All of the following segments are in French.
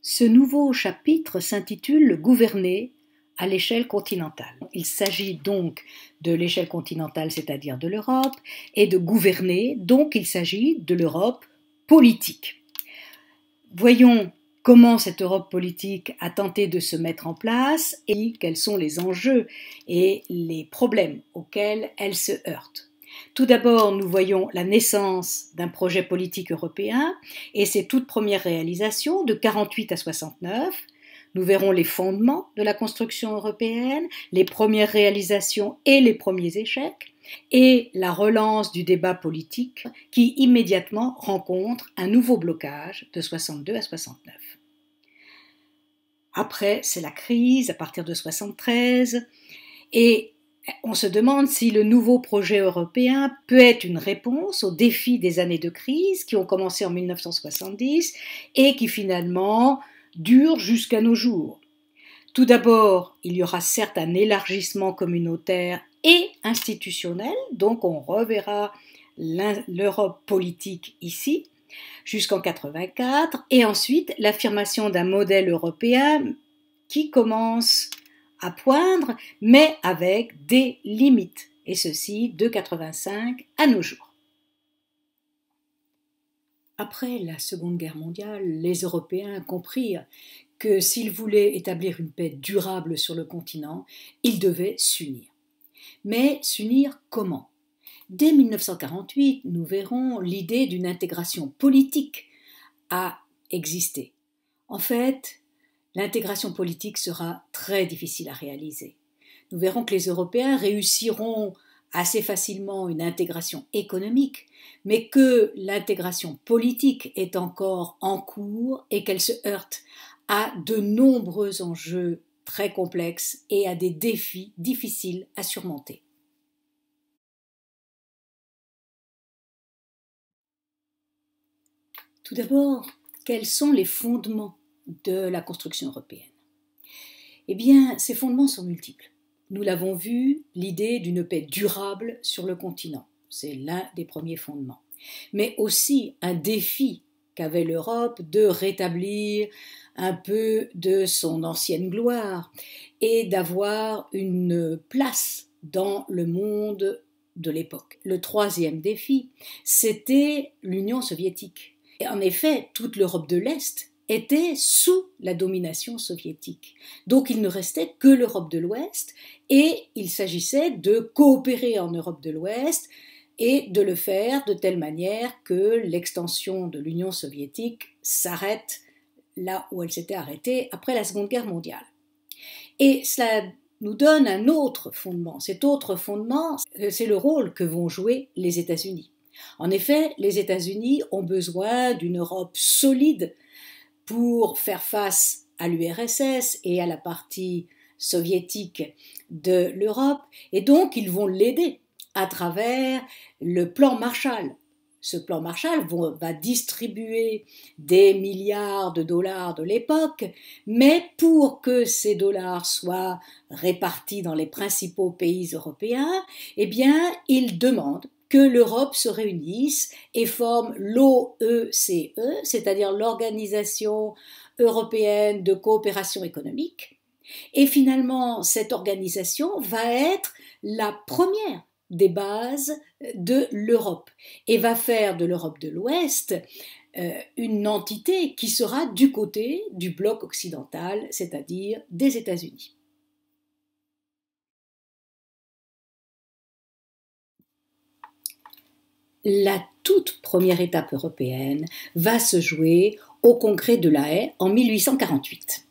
Ce nouveau chapitre s'intitule Gouverner à l'échelle continentale. Il s'agit donc de l'échelle continentale, c'est-à-dire de l'Europe, et de gouverner, donc il s'agit de l'Europe politique. Voyons comment cette Europe politique a tenté de se mettre en place et quels sont les enjeux et les problèmes auxquels elle se heurte. Tout d'abord, nous voyons la naissance d'un projet politique européen et ses toutes premières réalisations de 48 à 69. Nous verrons les fondements de la construction européenne, les premières réalisations et les premiers échecs et la relance du débat politique qui immédiatement rencontre un nouveau blocage de 62 à 69. Après, c'est la crise à partir de 73 et on se demande si le nouveau projet européen peut être une réponse aux défis des années de crise qui ont commencé en 1970 et qui finalement durent jusqu'à nos jours. Tout d'abord, il y aura certes un élargissement communautaire et institutionnelle, donc on reverra l'Europe politique ici, jusqu'en 84, et ensuite l'affirmation d'un modèle européen qui commence à poindre, mais avec des limites, et ceci de 85 à nos jours. Après la Seconde Guerre mondiale, les Européens comprirent que s'ils voulaient établir une paix durable sur le continent, ils devaient s'unir. Mais s'unir comment Dès 1948, nous verrons l'idée d'une intégration politique à exister. En fait, l'intégration politique sera très difficile à réaliser. Nous verrons que les Européens réussiront assez facilement une intégration économique, mais que l'intégration politique est encore en cours et qu'elle se heurte à de nombreux enjeux très complexe et à des défis difficiles à surmonter. Tout d'abord, quels sont les fondements de la construction européenne Eh bien, ces fondements sont multiples. Nous l'avons vu, l'idée d'une paix durable sur le continent, c'est l'un des premiers fondements, mais aussi un défi qu'avait l'Europe de rétablir un peu de son ancienne gloire et d'avoir une place dans le monde de l'époque. Le troisième défi, c'était l'Union soviétique. Et en effet, toute l'Europe de l'Est était sous la domination soviétique. Donc il ne restait que l'Europe de l'Ouest et il s'agissait de coopérer en Europe de l'Ouest et de le faire de telle manière que l'extension de l'Union soviétique s'arrête là où elle s'était arrêtée après la Seconde Guerre mondiale. Et cela nous donne un autre fondement. Cet autre fondement, euh, c'est le rôle que vont jouer les États-Unis. En effet, les États-Unis ont besoin d'une Europe solide pour faire face à l'URSS et à la partie soviétique de l'Europe, et donc ils vont l'aider à travers le plan Marshall. Ce plan Marshall va distribuer des milliards de dollars de l'époque, mais pour que ces dollars soient répartis dans les principaux pays européens, eh bien, il demande que l'Europe se réunisse et forme l'OECE, e, c'est-à-dire l'Organisation européenne de coopération économique. Et finalement, cette organisation va être la première des bases de l'Europe et va faire de l'Europe de l'Ouest euh, une entité qui sera du côté du bloc occidental, c'est-à-dire des États-Unis. La toute première étape européenne va se jouer au congrès de La Haye en 1848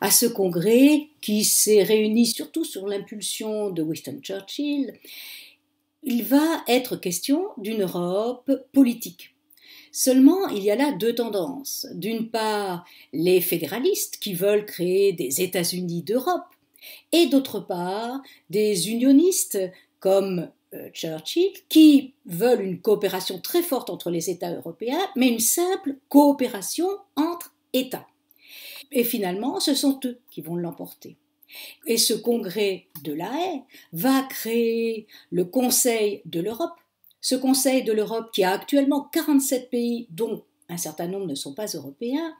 à ce congrès qui s'est réuni surtout sur l'impulsion de Winston Churchill il va être question d'une Europe politique. Seulement, il y a là deux tendances. D'une part, les fédéralistes qui veulent créer des États-Unis d'Europe, et d'autre part, des unionistes comme euh, Churchill qui veulent une coopération très forte entre les États européens, mais une simple coopération entre États. Et finalement, ce sont eux qui vont l'emporter. Et ce congrès de la Haye va créer le Conseil de l'Europe. Ce Conseil de l'Europe qui a actuellement 47 pays dont un certain nombre ne sont pas européens,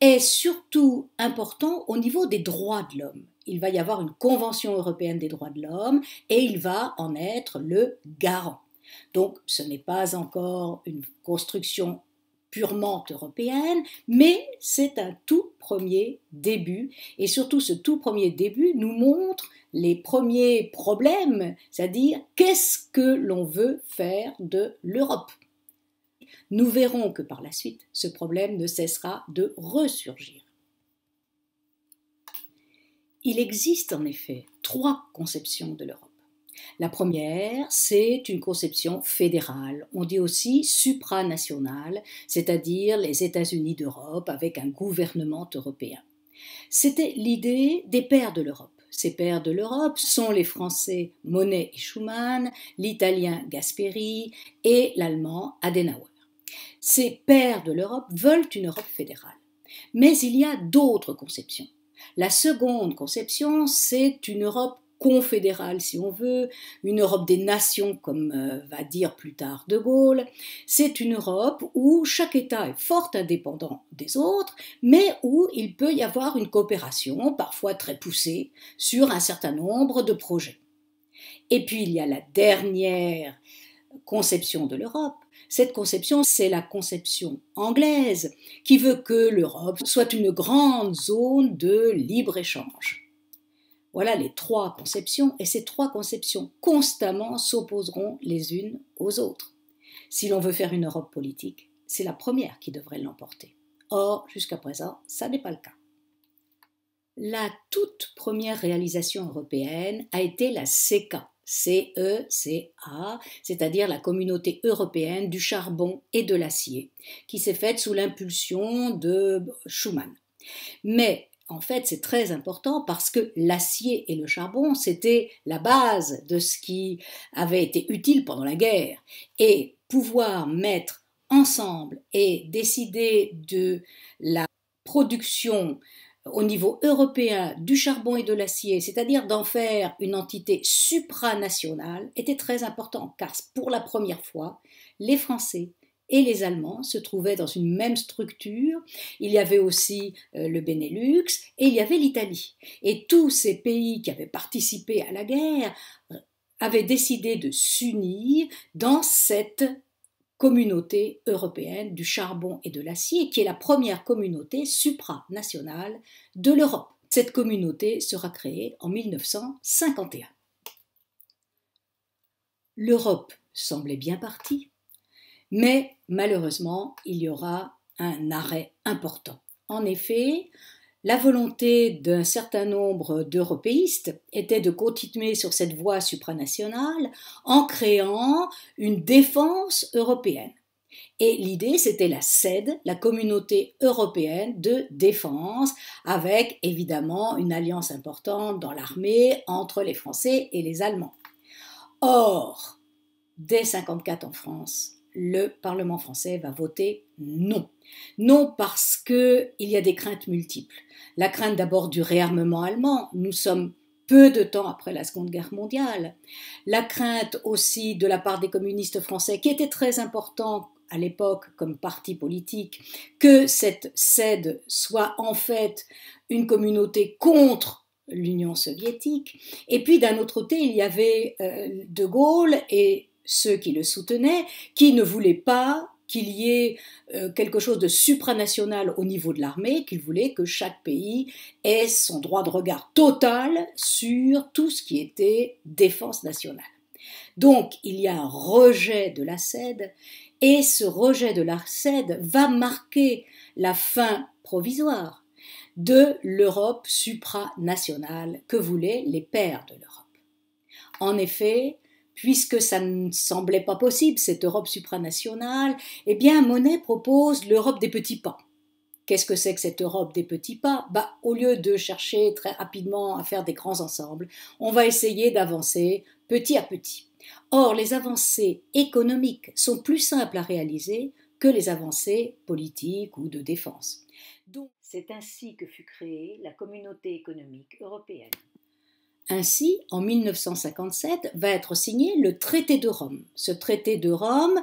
est surtout important au niveau des droits de l'homme. Il va y avoir une Convention européenne des droits de l'homme et il va en être le garant. Donc ce n'est pas encore une construction purement européenne, mais c'est un tout premier début. Et surtout, ce tout premier début nous montre les premiers problèmes, c'est-à-dire qu'est-ce que l'on veut faire de l'Europe. Nous verrons que par la suite, ce problème ne cessera de ressurgir. Il existe en effet trois conceptions de l'Europe. La première, c'est une conception fédérale, on dit aussi supranationale, c'est-à-dire les États-Unis d'Europe avec un gouvernement européen. C'était l'idée des pères de l'Europe. Ces pères de l'Europe sont les Français Monet et Schumann, l'Italien Gasperi et l'Allemand Adenauer. Ces pères de l'Europe veulent une Europe fédérale. Mais il y a d'autres conceptions. La seconde conception, c'est une Europe confédérale si on veut, une Europe des nations comme euh, va dire plus tard De Gaulle. C'est une Europe où chaque État est fort indépendant des autres, mais où il peut y avoir une coopération, parfois très poussée, sur un certain nombre de projets. Et puis il y a la dernière conception de l'Europe. Cette conception, c'est la conception anglaise qui veut que l'Europe soit une grande zone de libre-échange. Voilà les trois conceptions, et ces trois conceptions constamment s'opposeront les unes aux autres. Si l'on veut faire une Europe politique, c'est la première qui devrait l'emporter. Or, jusqu'à présent, ça n'est pas le cas. La toute première réalisation européenne a été la CECA, c'est-à-dire la communauté européenne du charbon et de l'acier, qui s'est faite sous l'impulsion de Schuman. Mais en fait, c'est très important parce que l'acier et le charbon, c'était la base de ce qui avait été utile pendant la guerre. Et pouvoir mettre ensemble et décider de la production au niveau européen du charbon et de l'acier, c'est-à-dire d'en faire une entité supranationale, était très important car pour la première fois, les Français et les Allemands se trouvaient dans une même structure. Il y avait aussi euh, le Benelux et il y avait l'Italie. Et tous ces pays qui avaient participé à la guerre euh, avaient décidé de s'unir dans cette communauté européenne du charbon et de l'acier, qui est la première communauté supranationale de l'Europe. Cette communauté sera créée en 1951. L'Europe semblait bien partie. Mais malheureusement, il y aura un arrêt important. En effet, la volonté d'un certain nombre d'européistes était de continuer sur cette voie supranationale en créant une défense européenne. Et l'idée, c'était la CED, la communauté européenne de défense, avec évidemment une alliance importante dans l'armée entre les Français et les Allemands. Or, dès 1954 en France, le Parlement français va voter non. Non parce qu'il y a des craintes multiples. La crainte d'abord du réarmement allemand. Nous sommes peu de temps après la Seconde Guerre mondiale. La crainte aussi de la part des communistes français, qui était très important à l'époque comme parti politique, que cette CED soit en fait une communauté contre l'Union soviétique. Et puis d'un autre côté, il y avait euh, De Gaulle et ceux qui le soutenaient, qui ne voulaient pas qu'il y ait euh, quelque chose de supranational au niveau de l'armée, qu'il voulaient que chaque pays ait son droit de regard total sur tout ce qui était défense nationale. Donc il y a un rejet de la CED et ce rejet de la CED va marquer la fin provisoire de l'Europe supranationale que voulaient les pères de l'Europe. En effet, puisque ça ne semblait pas possible, cette Europe supranationale, eh bien Monet propose l'Europe des petits pas. Qu'est-ce que c'est que cette Europe des petits pas bah, Au lieu de chercher très rapidement à faire des grands ensembles, on va essayer d'avancer petit à petit. Or, les avancées économiques sont plus simples à réaliser que les avancées politiques ou de défense. Donc, c'est ainsi que fut créée la communauté économique européenne. Ainsi, en 1957 va être signé le traité de Rome. Ce traité de Rome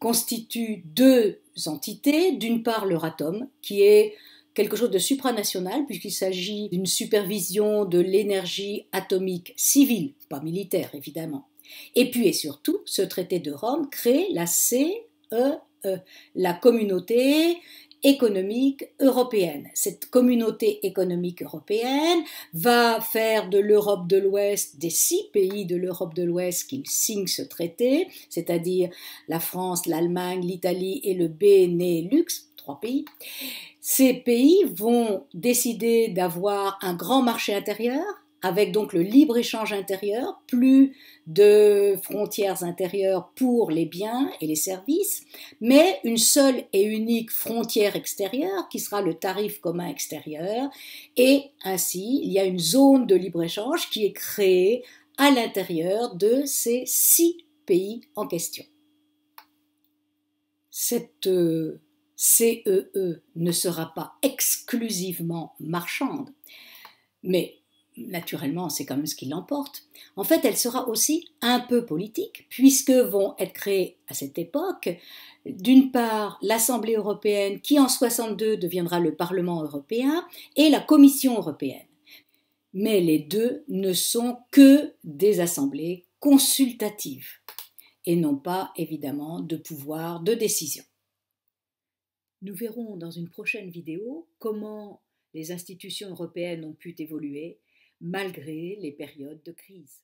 constitue deux entités. D'une part, l'Euratom, qui est quelque chose de supranational, puisqu'il s'agit d'une supervision de l'énergie atomique civile, pas militaire évidemment. Et puis et surtout, ce traité de Rome crée la CEE, e, la communauté économique européenne. Cette communauté économique européenne va faire de l'Europe de l'Ouest, des six pays de l'Europe de l'Ouest qui signent ce traité, c'est-à-dire la France, l'Allemagne, l'Italie et le Benelux, trois pays, ces pays vont décider d'avoir un grand marché intérieur avec donc le libre-échange intérieur, plus de frontières intérieures pour les biens et les services, mais une seule et unique frontière extérieure qui sera le tarif commun extérieur. Et ainsi, il y a une zone de libre-échange qui est créée à l'intérieur de ces six pays en question. Cette euh, CEE e ne sera pas exclusivement marchande, mais naturellement, c'est quand même ce qui l'emporte. En fait, elle sera aussi un peu politique, puisque vont être créées à cette époque, d'une part, l'Assemblée européenne, qui en 62 deviendra le Parlement européen, et la Commission européenne. Mais les deux ne sont que des assemblées consultatives, et non pas, évidemment, de pouvoir de décision. Nous verrons dans une prochaine vidéo comment les institutions européennes ont pu évoluer malgré les périodes de crise.